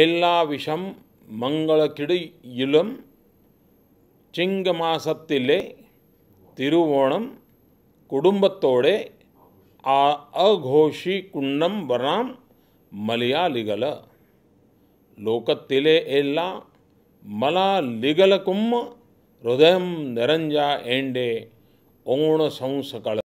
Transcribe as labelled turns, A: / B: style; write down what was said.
A: எல்லா விஷம் மங்களக்கிடையிலும் சிங்க மாசத்திலே திருவோணம் குடும்பத்தோடே அഘോഷി കുണ്ണം വരാം മലയാളികൾ ലോകത്തിലെ എല്ലാ മലയാളികൾക്കും ഹൃദയം നിറഞ്ഞ എൻ്റെ ഓണ സംസകൾ